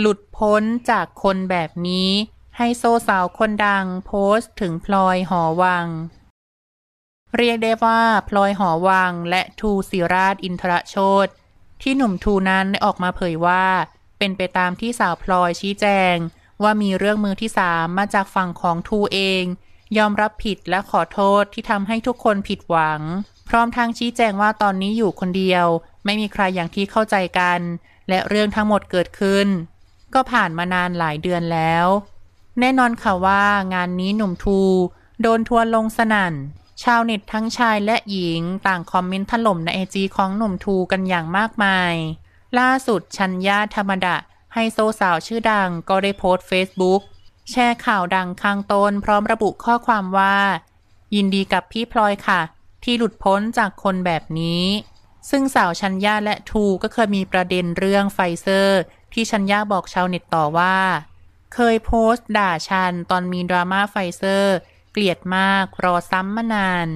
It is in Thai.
หลุดพ้นจากคนแบบนี้ให้โซสาวคนดัง โพสต์ถึงพลอยหอวัง เรียกได้ว่า พลอยหอวัง และทูศิราชอินทรโชตที่หนุ่มทูนั้นได้ออกมาเผยว่า เป็นไปตามที่สาวพลอยชี้แจง ว่ามีเรื่องมือที่สามมาจากฝั่งของทูเอง ยอมรับผิดและขอโทษที่ทำให้ทุกคนผิดหวัง พร้อมทั้งชี้แจงว่าตอนนี้อยู่คนเดียว ไม่มีใครอย่างที่เข้าใจกัน และเรื่องทั้งหมดเกิดขึ้นก็ผ่านมานานหลายเดือนแล้ว แน่นอนค่ะว่างานนี้หนุ่มทู โดนทัวลงสนัน่น ชาวเน็ตทั้งชายและหญิง ต่างคอมเมนต์ถล่มในไอจีของหนุ่มทูกันอย่างมากมาย ล่าสุดชัญญาธรรมดะไฮโซสาวชื่อดัง ก็ได้โพสต์เฟซบุ๊กแชร์ข่าวดังข้างตน พร้อมระบุข้อความว่า ยินดีกับพี่พลอยค่ะ ที่หลุดพ้นจากคนแบบนี้ซึ่งสาวชัญญาและทูก็เคยมีประเด็นเรื่องไฟเซอร์ ที่ชัญญาบอกชาวเน็ตต่อว่า เคยโพสต์ด่าชันตอนมีดราม่าไฟเซอร์ เกลียดมากรอซ้ำมานาน